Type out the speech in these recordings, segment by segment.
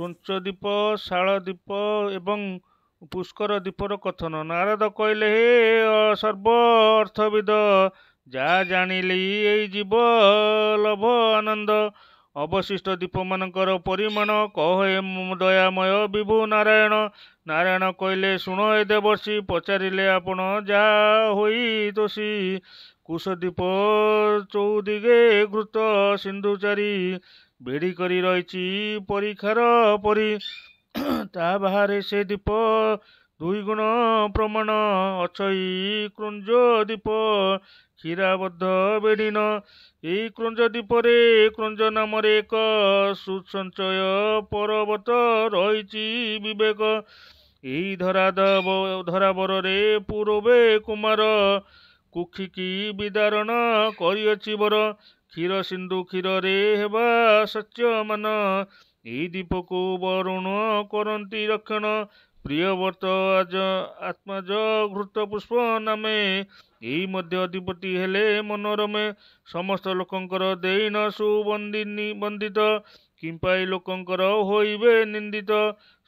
କୁଞ୍ଚ ଦ୍ୱୀପ ଶାଳ ଦ୍ୱୀପ ଏବଂ ପୁଷ୍କର ଦ୍ୱୀପର କଥନ ନାରଦ କହିଲେ ହେ ସର୍ବ ଅର୍ଥବିଦ ଯାହା ଜାଣିଲି ଏଇ ଜୀବ ଲଭ ଆନନ୍ଦ ଅବଶିଷ୍ଟ ଦ୍ୱୀପମାନଙ୍କର ପରିମାଣ କହେ ଦୟାମୟ ବିଭୁ ନାରାୟଣ ନାରାୟଣ କହିଲେ ଶୁଣ ଏ ଦେବର୍ଷୀ ପଚାରିଲେ ଆପଣ ଯା ହୋଇ ତୋଷୀ କୁଶଦ୍ୱୀପ ଚଉଦିଗେ ଘୃତ ସିନ୍ଧୁଚାରୀ ବିଡ଼ି କରି ରହିଛି ପରୀକ୍ଷାର ପରି ତା ବାହାରେ ସେ ଦୀପ ଦୁଇ ଗୁଣ ପ୍ରମାଣ ଅଛଇ କୁଞ୍ଜ ଦୀପ କ୍ଷୀରାବଦ୍ଧ ବେଡ଼ିନ ଏହି କୁଞ୍ଜ ଦୀପରେ କୁଞ୍ଜ ନାମରେ ଏକ ସୁସଞ୍ଚୟ ପର୍ବତ ରହିଛି ବିବେକ ଏଇ ଧରା ଧରାବରରେ ପୂରବେ କୁମାର କୁଖିକି ବିଦାରଣ କରିଅଛି ବର କ୍ଷୀର ସିନ୍ଧୁ କ୍ଷୀରରେ ହେବା ସତ୍ୟମାନ ଏଇ ଦୀପକୁ ବରୁଣ କରନ୍ତି ରକ୍ଷଣ ପ୍ରିୟ ପ୍ରିୟବ୍ରତ ଆଜ ଆତ୍ମାଜ ଘୃତ ପୁଷ୍ପ ନାମେ ଏଇ ମଧ୍ୟ ଅଧିପତି ହେଲେ ମନୋରମେ ସମସ୍ତ ଲୋକଙ୍କର ଦେଇନ ସୁବନ୍ଦିନୀ ବନ୍ଦିତ କିମ୍ପାଇ ଲୋକଙ୍କର ହୋଇବେ ନିନ୍ଦିତ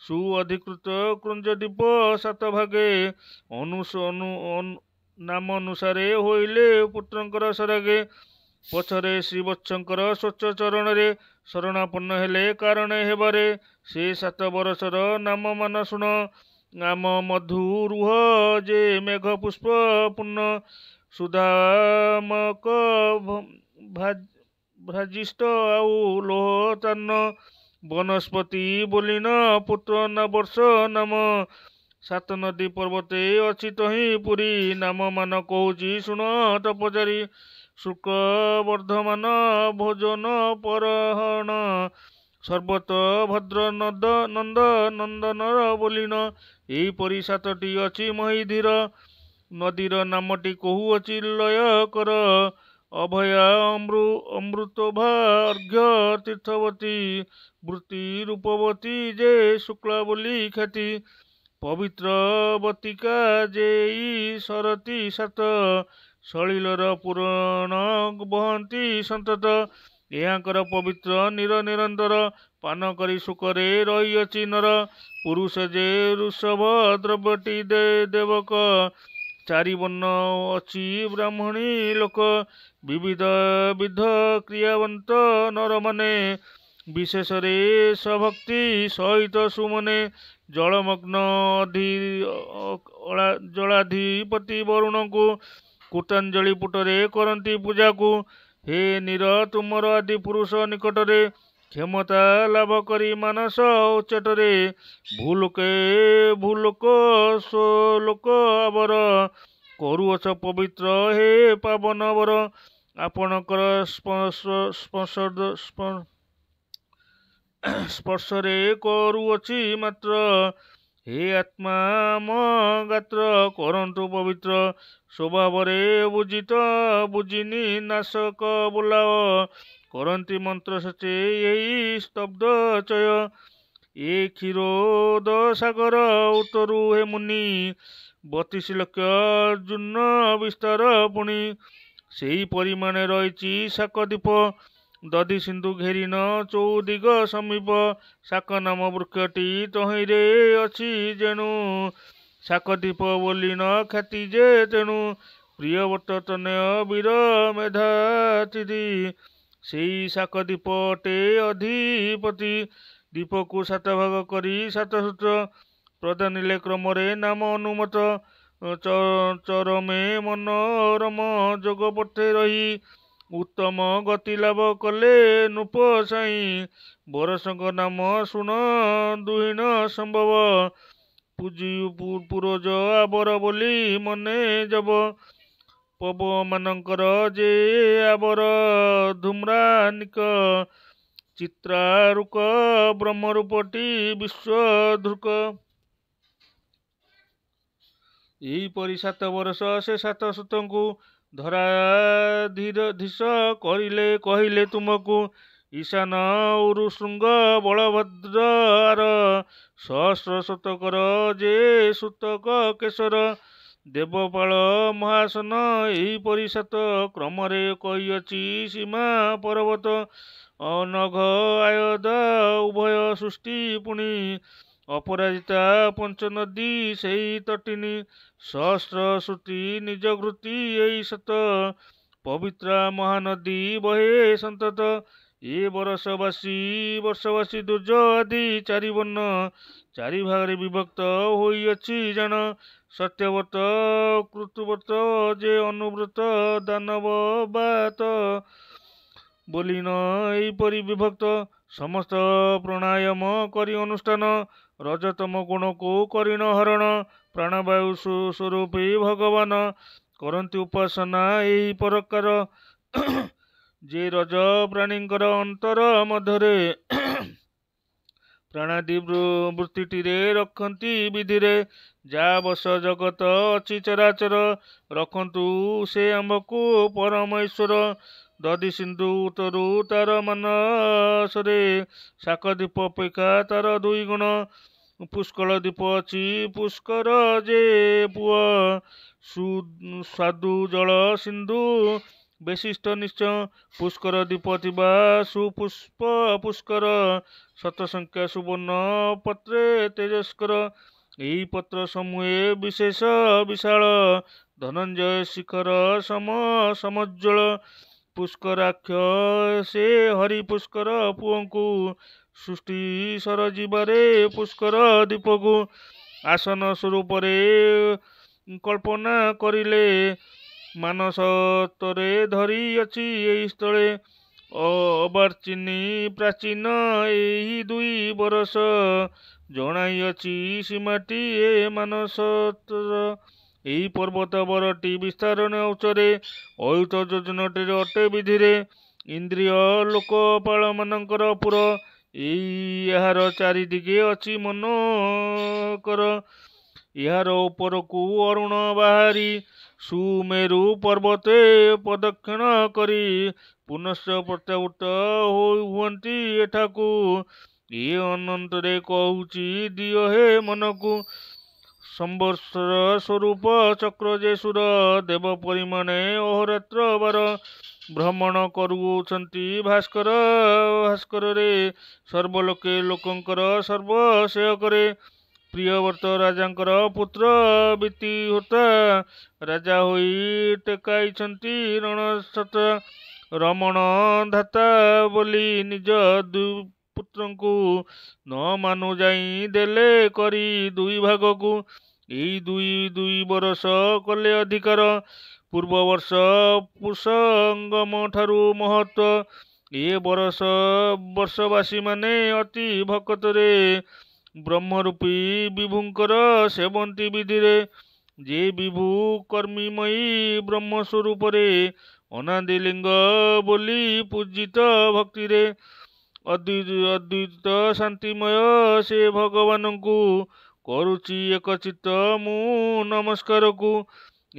ସୁ ଅଧିକୃତ କୁଞ୍ଜଦୀପ ସାତ ଭାଗେ ଅନୁ ନାମ ଅନୁସାରେ ହୋଇଲେ ପୁତ୍ରଙ୍କର ସରାଗେ ପଛରେ ଶ୍ରୀବତ୍ସଙ୍କର ସ୍ୱଚ୍ଛ ଚରଣରେ ଶରଣାପନ୍ନ ହେଲେ କାରଣ ହେବାରେ ସେ ସାତ ବରଷର ନାମ ମାନ ଶୁଣ ଆମ ମଧୁ ରୁହ ଯେ ମେଘ ପୁଷ୍ପ ପୂର୍ଣ୍ଣ ସୁଧାମକ ଭ୍ରାଜିଷ୍ଟ ଆଉ ଲୋହ ଲୋହତାନ୍ନ ବନସ୍ପତି ବୋଲିନ ପୁତ୍ର ନା ବର୍ଷ ନାମ ସାତ ନଦୀ ପର୍ବତେ ଅଛି ତହିଁ ପୁରୀ ନାମ ମାନ କହୁଛି ଶୁଣ ତ ପଚାରି ଶୁକ ବର୍ଦ୍ଧମାନ ଭୋଜନ ପରହଣ ସର୍ବତ ଭଦ୍ର ନଦ ନନ୍ଦ ନନ୍ଦନର ବୋଲିନ ଏହିପରି ସାତଟି ଅଛି ମହିଧୀର ନଦୀର ନାମଟି କହୁଅଛି ଲୟ କର ଅଭୟା ଅମୃ ଅମୃତଭା ଅର୍ଘ୍ୟ ତୀର୍ଥବତୀ ବୃତ୍ତି ରୂପବତୀ ଯେ ଶୁକ୍ଳା ବୋଲି ଖ୍ୟାତି ପବିତ୍ର ବତିକା ଯେ ଇ ସରତୀ ସାତ ଶୈଳୀର ପୂରଣ ବହନ୍ତି ସନ୍ତତ ଏହାଙ୍କର ପବିତ୍ର ନିର ନିରନ୍ତର ପାନ କରି ସୁଖରେ ରହିଅଛି ନର ପୁରୁଷ ଯେ ଋଷଭ ଦ୍ରବ୍ୟଟି ଦେ ଦେବକ ବର୍ଣ୍ଣ ଅଛି ବ୍ରାହ୍ମଣୀ ଲୋକ ବିବିଧ ବିଧ କ୍ରିୟାବନ୍ତ ନରମାନେ ବିଶେଷରେ ସଭକ୍ତି ସହିତ ସୁମନେ ଜଳମଗ୍ନ ଅଧି ଜଳାଧିପତି ବରୁଣଙ୍କୁ କୂଟାଞ୍ଜଳି ପୁଟରେ କରନ୍ତି ପୂଜାକୁ ହେ ନୀର ତୁମର ଆଦି ପୁରୁଷ ନିକଟରେ କ୍ଷମତା ଲାଭ କରି ମାନସ ଉଚ୍ଚରେ ଭୂଲୋକେ ଭୂଲୋକ ସ୍ୱଲୋକ ଆବର କରୁଅଛ ପବିତ୍ର ହେ ପାବନ ବର ଆପଣଙ୍କର ସ୍ପର୍ଶରେ କରୁଅଛି ମାତ୍ର হে আত্মা মগাত্র করন্তু পবিত্র স্বভাবরে বুঝিত বুঝিনি নাশক বোলাও করন্তি মন্ত্র সচে এই স্তব্ধ চয় এ ক্ষীর সাগর উত্তরু হে মুনি বতিশ লক্ষ জুন্ন বিস্তার পুণি সেই পরিমাণে রয়েছি শাক দ্বীপ ଦଧି ସିନ୍ଧୁ ଘେରିନ ଚଉଦିଗ ସମୀପ ଶାକ ନାମ ବୃକ୍ଷଟି ତହିଁରେ ଅଛି ଯେଣୁ ଶାକଦୀପ ବୋଲି ନ ଖ୍ୟାତି ଯେ ତେଣୁ ପ୍ରିୟବ୍ରତ ତନୟ ବୀର ମେଧାତିଥି ସେଇ ଶାକଦୀପ ଅଟେ ଅଧିପତି ଦୀପକୁ ସାତ ଭାଗ କରି ସାତ ସୂତ୍ର ପ୍ରଦାନିଲେ କ୍ରମରେ ନାମ ଅନୁମତ ଚରମେ ମନୋରମ ଯୋଗ ପଟେ ରହି ଉତ୍ତମ ଗତି ଲାଭ କଲେ ନୃପ ସାଇଁ ବରଷଙ୍କ ନାମ ଶୁଣ ଦୁହିଣ ସମ୍ଭବ ପୂଜି ପୂରଜ ଆବର ବୋଲି ମନେ ଯବ ପବମାନଙ୍କର ଯେ ଆବର ଧୂମ୍ରାନିକ ଚିତ୍ରାରୁକ ବିଶ୍ୱ ଧୃକ ଏହିପରି ସାତ ବର୍ଷ ସେ ସାତ ସୂତଙ୍କୁ ଧରାଧୀରଧୀଶ କରିଲେ କହିଲେ ତୁମକୁ ଈଶାନ ଉରୁ ଶୃଙ୍ଗ ବଳଭଦ୍ରର ସହସ୍ର ଶତକର ଯେ ସୂତକ କେଶର ଦେବପାଳ ମହାସନ ଏହିପରି ସାତ କ୍ରମରେ କହିଅଛି ସୀମା ପର୍ବତ ଅନଘ ଆୟଦ ଉଭୟ ସୃଷ୍ଟି ପୁଣି ଅପରାଜିତା ପଞ୍ଚନଦୀ ସେଇ ତଟିନୀ ସହସ୍ର ଶ୍ରୁତି ନିଜ ଘୃତି ଏଇ ସତ ପବିତ୍ରା ମହାନଦୀ ବହେ ସନ୍ତତ ଏ ବରଷବାସୀ ବର୍ଷବାସୀ ଦୁର୍ଯ୍ୟ ଆଦି ଚାରିବର୍ଣ୍ଣ ଚାରି ଭାଗରେ ବିଭକ୍ତ ହୋଇଅଛି ଜାଣ ସତ୍ୟବ୍ରତ କୃତବ୍ରତ ଯେ ଅନୁବ୍ରତ ଦାନବ ବାତ ତ ବୋଲି ନ ଏହିପରି ବିଭକ୍ତ ସମସ୍ତ ପ୍ରାଣାୟାମ କରି ଅନୁଷ୍ଠାନ ରଜତମ ଗୁଣକୁ କରି ନ ହରଣ ପ୍ରାଣବାୟୁ ସୁସ୍ୱରୂପୀ ଭଗବାନ କରନ୍ତି ଉପାସନା ଏହି ପ୍ରକାର ଯେ ରଜ ପ୍ରାଣୀଙ୍କର ଅନ୍ତର ମଧ୍ୟରେ ପ୍ରାଣାଦି ବୃତ୍ତିଟିରେ ରଖନ୍ତି ବିଧିରେ ଯା ବସ ଜଗତ ଅଛି ଚରାଚର ରଖନ୍ତୁ ସେ ଆମ୍ଭକୁ ପରମେଶ୍ୱର ଦଧି ସିନ୍ଧୁ ଉତରୁ ତାର ମାନସରେ ଶାକ ଦୀପ ଅପେକ୍ଷା ତାର ଦୁଇ ଗୁଣ ପୁଷ୍କଳ ଦୀପ ଅଛି ପୁଷ୍କର ଯେ ପୁଅ ସୁ ସ୍ୱାଦୁ ଜଳ ସିନ୍ଧୁ ବିଶିଷ୍ଟ ନିଶ୍ଚୟ ପୁଷ୍କର ଦୀପ ଥିବା ସୁପୁଷ୍ପ ପୁଷ୍କର ଶତସଂଖ୍ୟା ସୁବର୍ଣ୍ଣ ପତ୍ରେ ତେଜସ୍କର ଏହି ପତ୍ର ସମୂହେ ବିଶେଷ ବିଶାଳ ଧନଞ୍ଜୟ ଶିଖର ସମ ସମଜ୍ଜଳ ପୁଷ୍କରାକ୍ଷ ସେ ହରି ପୁଷ୍କର ପୁଅଙ୍କୁ ସୃଷ୍ଟି ସର ଯିବାରେ ପୁଷ୍କର ଦୀପକୁ ଆସନ ସ୍ୱରୂପରେ କଳ୍ପନା କରିଲେ ମାନସତରେ ଧରି ଅଛି ଏହି ସ୍ଥଳେ ଅବାର୍ଚିନି ପ୍ରାଚୀନ ଏହି ଦୁଇ ବରଷ ଜଣାଇଅଛି ସୀମାଟି ଏ ମାନସତର ଏହି ପର୍ବତ ବରଟି ବିସ୍ତାରଣ ଉଚ୍ଚରେ ଅୟୁତ ଯୋଜନାଟିର ଅଟେ ବିଧିରେ ଇନ୍ଦ୍ରିୟ ଲୋକପାଳ ମାନଙ୍କର ପୁର ଏଇ ଏହାର ଚାରିଦିଗେ ଅଛି ମନ କର ଏହାର ଉପରକୁ ଅରୁଣ ବାହାରି ସୁମେରୁ ପର୍ବତେ ପ୍ରଦକ୍ଷିଣ କରି ପୁନଶ୍ଚ ପ୍ରତ୍ୟାବୃତ ହୋଇ ହୁଅନ୍ତି ଏଠାକୁ ଏ ଅନନ୍ତରେ କହୁଛି ଦିଅ ହେ ମନକୁ সম্বৎসর স্বরূপ চক্র যে সুর দেব পরিমাণে অহরাত্র বার ভ্রমণ କରୁଛନ୍ତି ଭାସ୍କର ଭାସ୍କରରେ ସର୍ବଲୋକେ ଲୋକଙ୍କର ସର୍ବଶେୟ କରେ ପ୍ରିୟବ୍ରତ ରାଜାଙ୍କର ପୁତ୍ର ବିତିହୋତା ରାଜା ହୋଇ ଟେକାଇଛନ୍ତି ରଣସତ ରମଣ ଧାତା ବୋଲି ନିଜ ପୁତ୍ରଙ୍କୁ ନ ମାନୁ ଯାଇ ଦେଲେ କରି ଦୁଇ ଭାଗକୁ এই দুই দুই ବରଷ କଲେ ଅଧିକାର ପୂର୍ବ ବର୍ଷ ପୁଷଙ୍ଗମ ଠାରୁ ମହତ୍ଵ ଏ ବରଷ ବର୍ଷବାସୀମାନେ ଅତି ଭକତରେ ବ୍ରହ୍ମରୂପୀ ବିଭୁଙ୍କର ସେବନ୍ତି ବିଧିରେ ଯେ ବିଭୁ କର୍ମୀମୟୀ ବ୍ରହ୍ମସ୍ୱରୂପରେ ଅନାଦିଲିଙ୍ଗ ବୋଲି ପୂଜିତ ଭକ୍ତିରେ ଅଦ୍ୱୈତ ଶାନ୍ତିମୟ ସେ ଭଗବାନଙ୍କୁ କରୁଛି ଏକ ଚିତ୍ତ ମୁଁ ନମସ୍କାରକୁ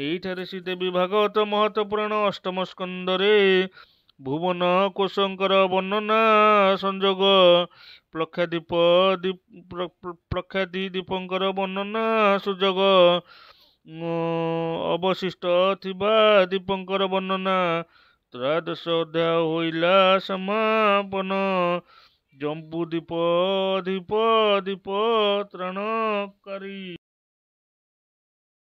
ଏଇଠାରେ ଶ୍ରୀ ଦେବୀ ଭାଗବତ ମହତ ପୁରାଣ ଅଷ୍ଟମ ସ୍କନ୍ଦରେ ଭୁବନ କୋଶଙ୍କର ବର୍ଣ୍ଣନା ସଂଯୋଗ ପ୍ରଖ୍ୟା ଦୀପ ଦୀପ ପ୍ରଖ୍ୟାତି ଦୀପଙ୍କର ବର୍ଣ୍ଣନା ସୁଯୋଗ ଅବଶିଷ୍ଟ ଥିବା ଦୀପଙ୍କର ବର୍ଣ୍ଣନା ତ୍ରୟୋଦଶ ଅଧ୍ୟାୟ ହୋଇଲା ସମାପନ जम्बुदीप दीप दीप तृण करी